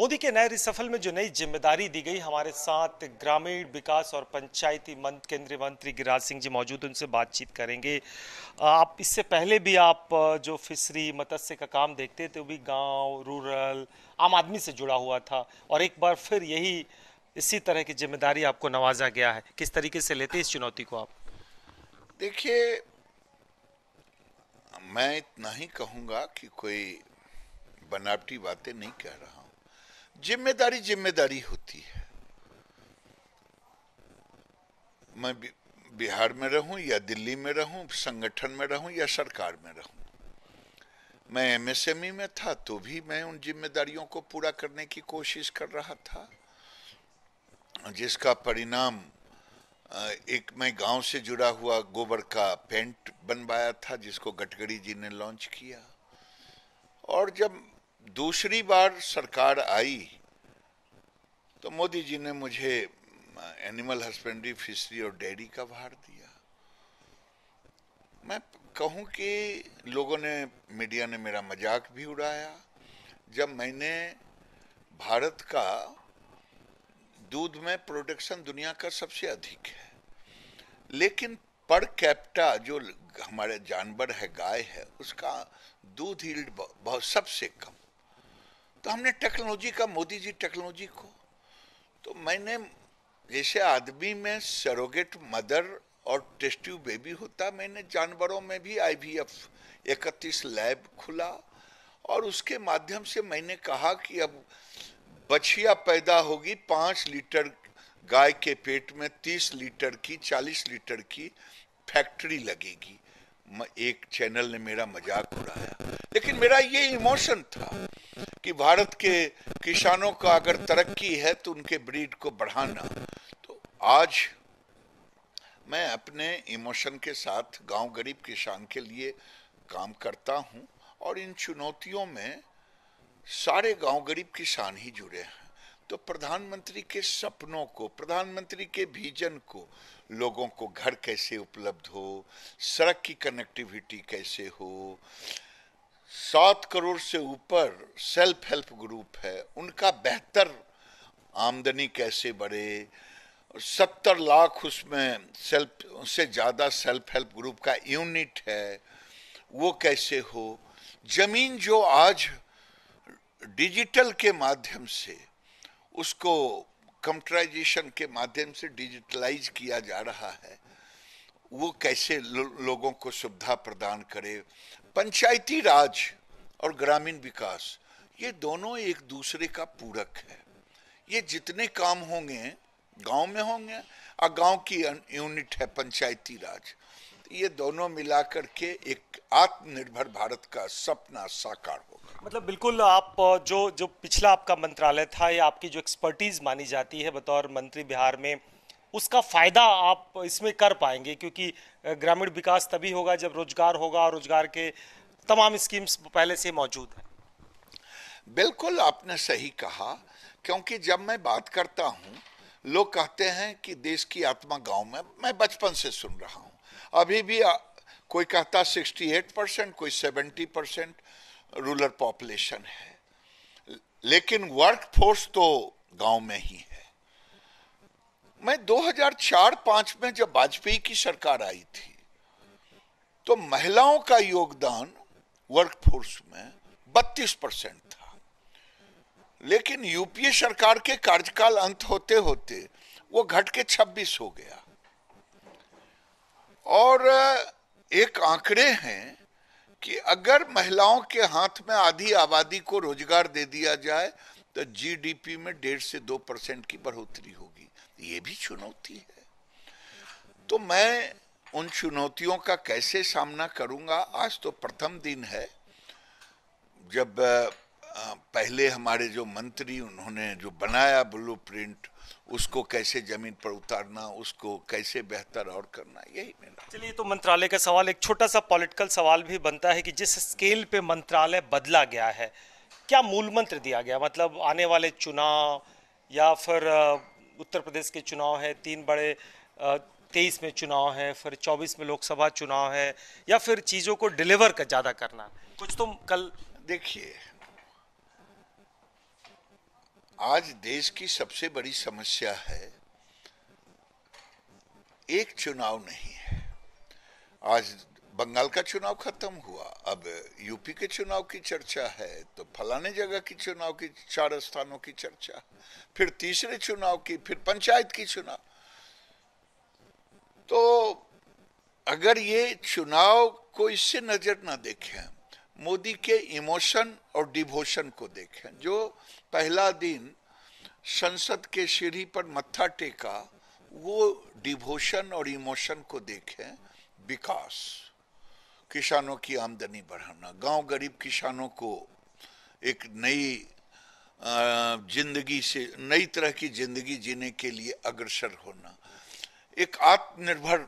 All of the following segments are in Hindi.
मोदी के नए रिसफल में जो नई जिम्मेदारी दी गई हमारे साथ ग्रामीण विकास और पंचायती मंत्र केंद्रीय मंत्री गिरिराज सिंह जी मौजूद उनसे बातचीत करेंगे आप इससे पहले भी आप जो फिशरी मत्स्य का काम देखते थे वो भी गांव रूरल आम आदमी से जुड़ा हुआ था और एक बार फिर यही इसी तरह की जिम्मेदारी आपको नवाजा गया है किस तरीके से लेते इस चुनौती को आप देखिए मैं इतना ही कहूँगा कि कोई बनावटी बातें नहीं कह रहा जिम्मेदारी जिम्मेदारी होती है मैं बिहार में रहूं या दिल्ली में रहूं संगठन में रहूं या सरकार में रहूं मैं एमएसएमई e में था तो भी मैं उन जिम्मेदारियों को पूरा करने की कोशिश कर रहा था जिसका परिणाम एक मैं गांव से जुड़ा हुआ गोबर का पेंट बनवाया था जिसको गटकरी जी ने लॉन्च किया और जब दूसरी बार सरकार आई तो मोदी जी ने मुझे एनिमल हस्बेंड्री फिशरी और डेयरी का भार दिया मैं कहूं कि लोगों ने मीडिया ने मेरा मजाक भी उड़ाया जब मैंने भारत का दूध में प्रोडक्शन दुनिया का सबसे अधिक है लेकिन पर कैप्टा जो हमारे जानवर है गाय है उसका दूध हील्ड बहुत सबसे कम तो हमने टेक्नोलॉजी का मोदी जी टेक्नोलॉजी को तो मैंने जैसे आदमी में सरोगेट मदर और टेस्ट्यू बेबी होता मैंने जानवरों में भी आईवीएफ 31 लैब खुला और उसके माध्यम से मैंने कहा कि अब बछिया पैदा होगी पाँच लीटर गाय के पेट में तीस लीटर की चालीस लीटर की फैक्ट्री लगेगी एक चैनल ने मेरा मजाक उड़ाया लेकिन मेरा ये इमोशन था कि भारत के किसानों का अगर तरक्की है तो उनके ब्रीड को बढ़ाना तो आज मैं अपने इमोशन के साथ गांव गरीब किसान के लिए काम करता हूं और इन चुनौतियों में सारे गांव गरीब किसान ही जुड़े हैं तो प्रधानमंत्री के सपनों को प्रधानमंत्री के विजन को लोगों को घर कैसे उपलब्ध हो सड़क की कनेक्टिविटी कैसे हो सात करोड़ से ऊपर सेल्फ हेल्प ग्रुप है उनका बेहतर आमदनी कैसे बढ़े सत्तर लाख उसमें सेल्फ उससे ज़्यादा सेल्फ हेल्प ग्रुप का यूनिट है वो कैसे हो जमीन जो आज डिजिटल के माध्यम से उसको कंप्यूटराइजेशन के माध्यम से डिजिटलाइज किया जा रहा है वो कैसे लो, लोगों को सुविधा प्रदान करे पंचायती राज और ग्रामीण विकास ये दोनों एक दूसरे का पूरक है ये जितने काम होंगे गांव में होंगे और गांव की यूनिट है पंचायती राज ये दोनों मिलाकर के एक आत्मनिर्भर भारत का सपना साकार हो मतलब बिल्कुल आप जो जो पिछला आपका मंत्रालय था या आपकी जो एक्सपर्टीज मानी जाती है बतौर मंत्री बिहार में उसका फायदा आप इसमें कर पाएंगे क्योंकि ग्रामीण विकास तभी होगा जब रोजगार होगा और रोजगार के तमाम स्कीम्स पहले से मौजूद हैं बिल्कुल आपने सही कहा क्योंकि जब मैं बात करता हूँ लोग कहते हैं कि देश की आत्मा गांव में मैं बचपन से सुन रहा हूँ अभी भी कोई कहता 68 परसेंट कोई 70 परसेंट रूरल पॉपुलेशन है लेकिन वर्कफोर्स तो गांव में ही है मैं 2004-5 में जब वाजपेयी की सरकार आई थी तो महिलाओं का योगदान वर्कफोर्स में 32 परसेंट था लेकिन यूपीए सरकार के कार्यकाल अंत होते होते वो घट के 26 हो गया और एक आंकड़े हैं कि अगर महिलाओं के हाथ में आधी आबादी को रोजगार दे दिया जाए तो जीडीपी में डेढ़ से दो परसेंट की बढ़ोतरी होगी ये भी चुनौती है तो मैं उन चुनौतियों का कैसे सामना करूंगा आज तो प्रथम दिन है जब पहले हमारे जो मंत्री उन्होंने जो बनाया ब्लू प्रिंट उसको कैसे जमीन पर उतारना उसको कैसे बेहतर और करना यही मेरा चलिए तो मंत्रालय का सवाल एक छोटा सा पॉलिटिकल सवाल भी बनता है कि जिस स्केल पे मंत्रालय बदला गया है क्या मूल मंत्र दिया गया मतलब आने वाले चुनाव या फिर उत्तर प्रदेश के चुनाव है तीन बड़े तेईस में चुनाव है फिर चौबीस में लोकसभा चुनाव है या फिर चीज़ों को डिलीवर कर ज़्यादा करना कुछ तो कल देखिए आज देश की सबसे बड़ी समस्या है एक चुनाव नहीं है आज बंगाल का चुनाव खत्म हुआ अब यूपी के चुनाव की चर्चा है तो फलाने जगह की चुनाव की चार स्थानों की चर्चा फिर तीसरे चुनाव की फिर पंचायत की चुनाव तो अगर ये चुनाव को इससे नजर ना देखें मोदी के इमोशन और डिवोशन को देखें जो पहला दिन संसद के सीढ़ी पर मत्था टेका वो डिवोशन और इमोशन को देखें विकास किसानों की आमदनी बढ़ाना गांव गरीब किसानों को एक नई जिंदगी से नई तरह की जिंदगी जीने के लिए अग्रसर होना एक आत्मनिर्भर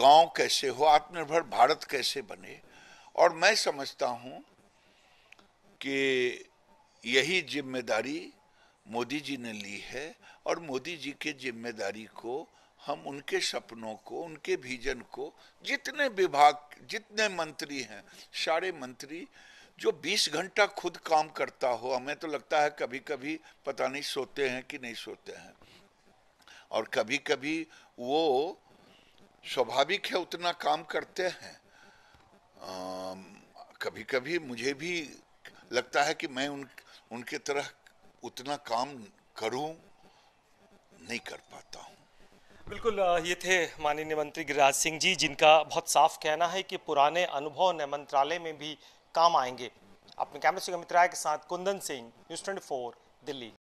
गांव कैसे हो आत्मनिर्भर भारत कैसे बने और मैं समझता हूं कि यही जिम्मेदारी मोदी जी ने ली है और मोदी जी के जिम्मेदारी को हम उनके सपनों को उनके विजन को जितने विभाग जितने मंत्री हैं सारे मंत्री जो 20 घंटा खुद काम करता हो हमें तो लगता है कभी कभी पता नहीं सोते हैं कि नहीं सोते हैं और कभी कभी वो स्वाभाविक है उतना काम करते हैं आ, कभी कभी मुझे भी लगता है कि मैं उन उनके तरह उतना काम करूं नहीं कर पाता हूं बिल्कुल ये थे माननीय मंत्री गिरिराज सिंह जी जिनका बहुत साफ कहना है कि पुराने अनुभव नए मंत्रालय में भी काम आएंगे अपने कैमरे से मित्राय के साथ कुंदन सिंह न्यूज ट्वेंटी दिल्ली